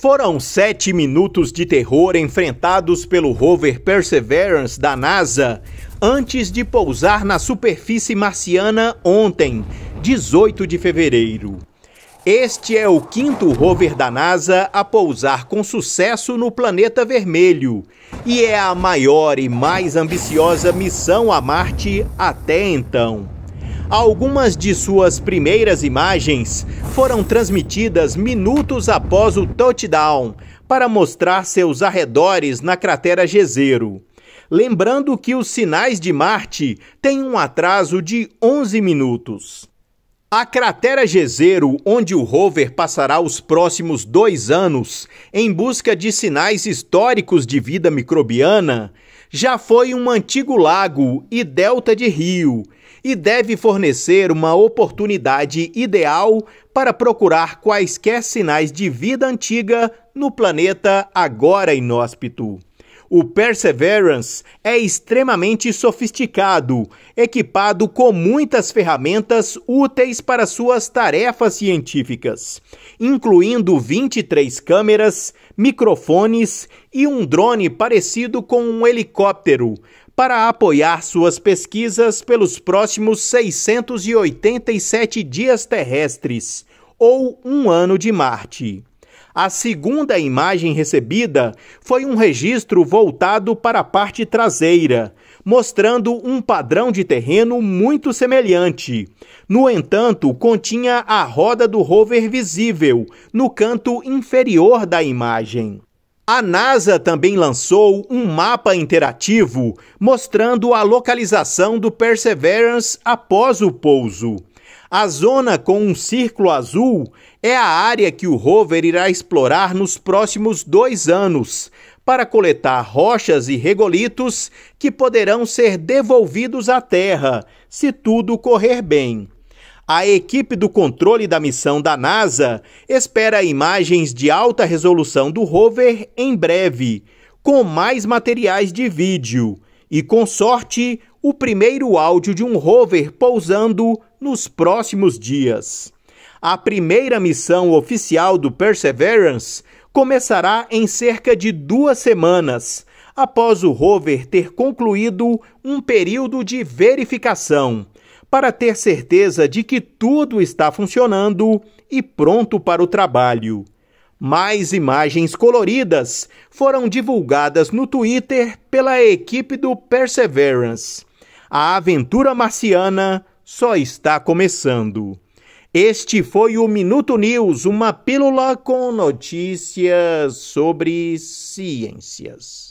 Foram sete minutos de terror enfrentados pelo rover Perseverance da NASA antes de pousar na superfície marciana ontem, 18 de fevereiro. Este é o quinto rover da NASA a pousar com sucesso no planeta vermelho e é a maior e mais ambiciosa missão a Marte até então. Algumas de suas primeiras imagens foram transmitidas minutos após o touchdown para mostrar seus arredores na cratera Jezero. Lembrando que os sinais de Marte têm um atraso de 11 minutos. A cratera Jezero, onde o rover passará os próximos dois anos em busca de sinais históricos de vida microbiana, já foi um antigo lago e delta de rio, e deve fornecer uma oportunidade ideal para procurar quaisquer sinais de vida antiga no planeta agora inóspito. O Perseverance é extremamente sofisticado, equipado com muitas ferramentas úteis para suas tarefas científicas, incluindo 23 câmeras, microfones e um drone parecido com um helicóptero, para apoiar suas pesquisas pelos próximos 687 dias terrestres, ou um ano de Marte. A segunda imagem recebida foi um registro voltado para a parte traseira, mostrando um padrão de terreno muito semelhante. No entanto, continha a roda do rover visível no canto inferior da imagem. A NASA também lançou um mapa interativo mostrando a localização do Perseverance após o pouso. A zona com um círculo azul é a área que o rover irá explorar nos próximos dois anos para coletar rochas e regolitos que poderão ser devolvidos à Terra, se tudo correr bem. A equipe do controle da missão da NASA espera imagens de alta resolução do rover em breve, com mais materiais de vídeo e, com sorte, o primeiro áudio de um rover pousando nos próximos dias. A primeira missão oficial do Perseverance começará em cerca de duas semanas, após o rover ter concluído um período de verificação, para ter certeza de que tudo está funcionando e pronto para o trabalho. Mais imagens coloridas foram divulgadas no Twitter pela equipe do Perseverance. A aventura marciana só está começando. Este foi o Minuto News, uma pílula com notícias sobre ciências.